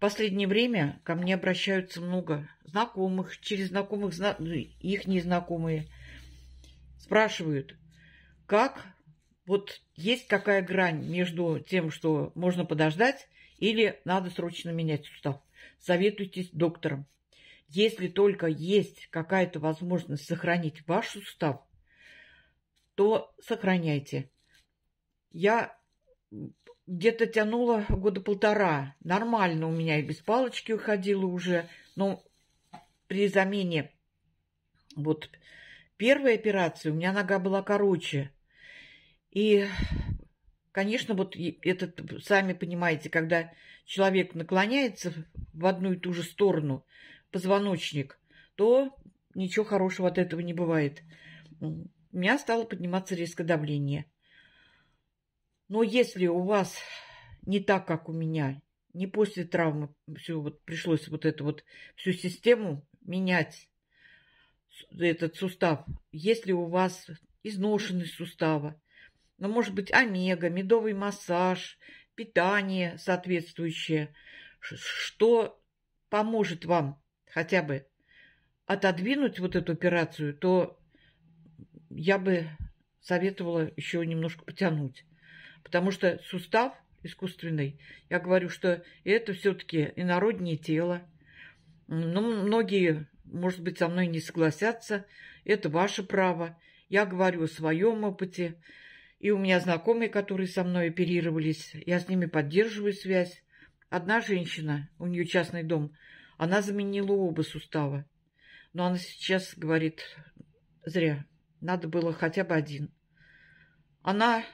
последнее время ко мне обращаются много знакомых, через знакомых, зна... Ну, их незнакомые. Спрашивают, как вот есть какая грань между тем, что можно подождать, или надо срочно менять сустав. Советуйтесь с доктором. Если только есть какая-то возможность сохранить ваш сустав, то сохраняйте. Я где-то тянуло года полтора. Нормально у меня и без палочки уходила уже. Но при замене вот первой операции у меня нога была короче. И, конечно, вот этот, сами понимаете, когда человек наклоняется в одну и ту же сторону, позвоночник, то ничего хорошего от этого не бывает. У меня стало подниматься резко давление – но если у вас не так, как у меня, не после травмы все вот пришлось вот эту вот всю систему менять, этот сустав, если у вас изношенность сустава, но ну, может быть, омега, медовый массаж, питание соответствующее, что поможет вам хотя бы отодвинуть вот эту операцию, то я бы советовала еще немножко потянуть потому что сустав искусственный, я говорю, что это все-таки инороднее тело. Но ну, многие, может быть, со мной не согласятся, это ваше право. Я говорю о своем опыте, и у меня знакомые, которые со мной оперировались, я с ними поддерживаю связь. Одна женщина, у нее частный дом, она заменила оба сустава. Но она сейчас говорит, зря, надо было хотя бы один. Она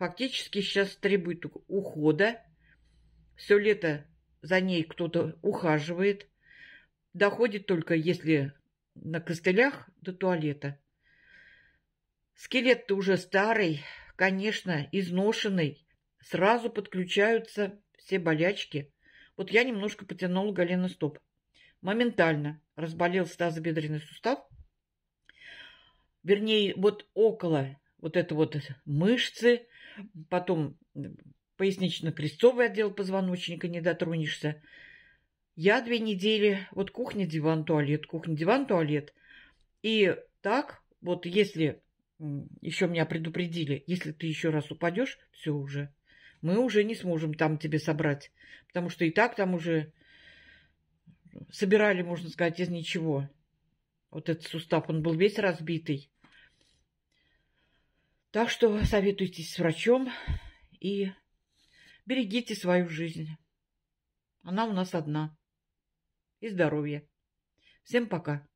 Фактически сейчас требует ухода. Все лето за ней кто-то ухаживает. Доходит только, если на костылях до туалета. Скелет-то уже старый, конечно, изношенный. Сразу подключаются все болячки. Вот я немножко потянула голеностоп. Моментально разболелся тазобедренный сустав. Вернее, вот около вот это вот мышцы, потом пояснично-крестцовый отдел позвоночника не дотронешься. Я две недели, вот кухня, диван, туалет, кухня, диван, туалет. И так, вот если еще меня предупредили, если ты еще раз упадешь, все уже, мы уже не сможем там тебе собрать, потому что и так там уже собирали, можно сказать, из ничего. Вот этот сустав, он был весь разбитый. Так что советуйтесь с врачом и берегите свою жизнь. Она у нас одна. И здоровье. Всем пока.